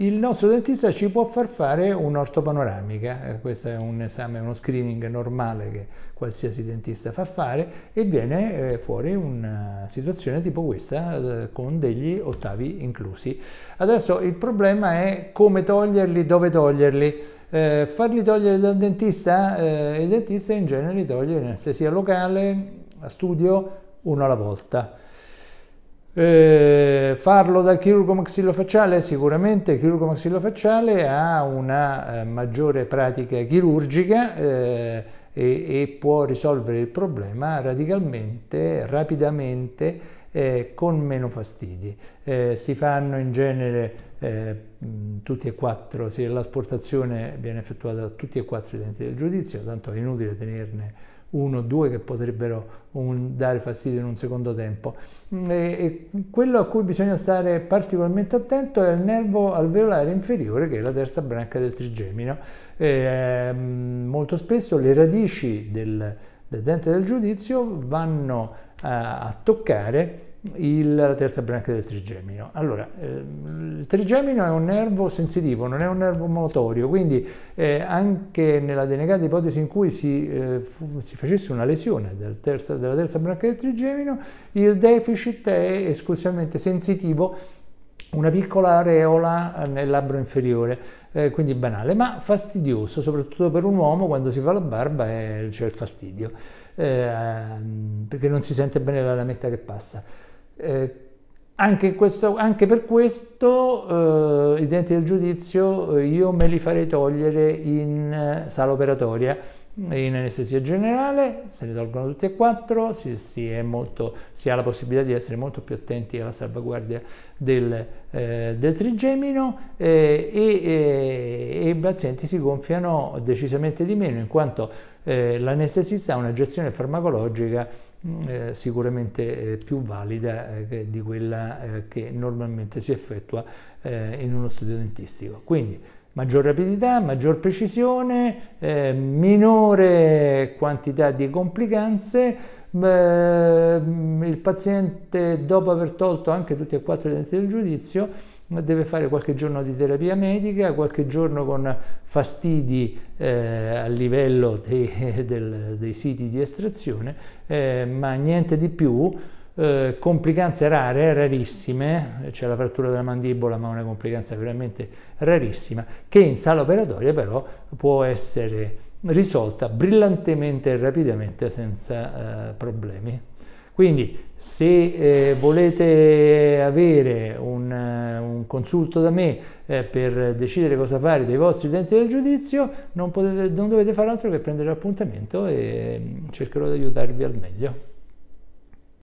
il nostro dentista ci può far fare un'ortopanoramica, eh, questo è un esame, uno screening normale che qualsiasi dentista fa fare e viene eh, fuori una situazione tipo questa eh, con degli ottavi inclusi. Adesso il problema è come toglierli, dove toglierli. Eh, farli togliere dal dentista, eh, il dentista in genere li toglie in anestesia locale, a studio, uno alla volta. Eh, farlo dal chirurgo maxillofacciale? Sicuramente il chirurgo maxillofacciale ha una eh, maggiore pratica chirurgica eh, e, e, può risolvere il problema radicalmente, rapidamente, eh, con meno fastidi. Eh, si fanno in genere eh, tutti e quattro, l'asportazione viene effettuata da tutti e quattro i denti del giudizio, tanto è inutile tenerne uno o due che potrebbero un, dare fastidio in un secondo tempo. Mm, e, e quello a cui bisogna stare particolarmente attento è il nervo alveolare inferiore, che è la terza branca del trigemino. E, ehm, molto spesso le radici del, del dente del giudizio vanno a, eh, a toccare il, la terza branca del trigemino. Allora, ehm, il trigemino è un nervo sensitivo, non è un nervo motorio, quindi eh, anche nella denegata ipotesi in cui si, eh, fu, si facesse una lesione del terza, della terza branca del trigemino, il deficit è esclusivamente sensitivo una piccola areola nel labbro inferiore, eh, quindi banale, ma fastidioso, soprattutto per un uomo quando si fa la barba c'è il fastidio, eh, perché non si sente bene la lametta che passa. Eh, anche, questo, anche, per questo eh, i denti del giudizio eh, io me li farei togliere in eh, sala operatoria, in anestesia generale, se ne tolgono tutti e quattro, si, si, molto, si ha la possibilità di essere molto più attenti alla salvaguardia del, eh, del trigemino eh, e, e, e, i pazienti si gonfiano decisamente di meno in quanto l'anestesista ha una gestione farmacologica eh, sicuramente eh, più valida eh, di quella eh, che normalmente si effettua eh, in uno studio dentistico. Quindi maggior rapidità, maggior precisione, eh, minore quantità di complicanze, Beh, il paziente dopo aver tolto anche tutti e quattro i denti del giudizio deve fare qualche giorno di terapia medica, qualche giorno con fastidi eh, a livello dei, del, dei, siti di estrazione, eh, ma niente di più. Eh, complicanze rare, rarissime, c'è la frattura della mandibola ma una complicanza veramente rarissima, che in sala operatoria però può essere risolta brillantemente e rapidamente senza eh, problemi. Quindi se eh, volete avere un, eh, un, consulto da me eh, per decidere cosa fare dei vostri denti del giudizio, non, potete, non dovete fare altro che prendere appuntamento e mm, cercherò di aiutarvi al meglio.